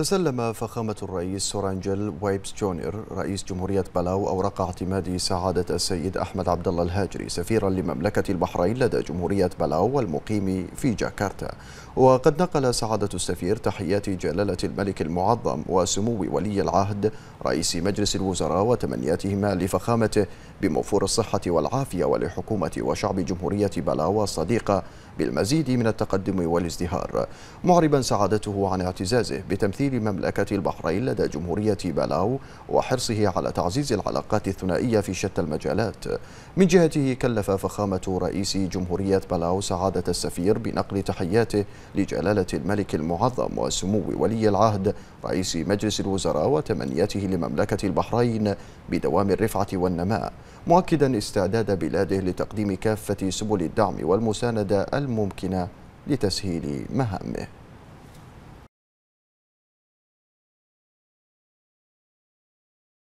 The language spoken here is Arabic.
تسلم فخامة الرئيس سورانجل وايبس جونير رئيس جمهورية بلاو أوراق اعتماد سعادة السيد أحمد عبد الله الهاجري سفيرا لمملكة البحرين لدى جمهورية بلاو والمقيم في جاكرتا وقد نقل سعادة السفير تحيات جلالة الملك المعظم وسمو ولي العهد رئيس مجلس الوزراء وتمنياتهما لفخامته بموفور الصحة والعافية ولحكومة وشعب جمهورية بلاو الصديقة بالمزيد من التقدم والازدهار معربا سعادته عن اعتزازه بتمثيل مملكة البحرين لدى جمهورية بلاو وحرصه على تعزيز العلاقات الثنائية في شتى المجالات من جهته كلف فخامة رئيس جمهورية بلاو سعادة السفير بنقل تحياته لجلالة الملك المعظم وسمو ولي العهد رئيس مجلس الوزراء وتمنياته لمملكة البحرين بدوام الرفعة والنماء مؤكدا استعداد بلاده لتقديم كافة سبل الدعم والمساندة الممكنة لتسهيل مهامه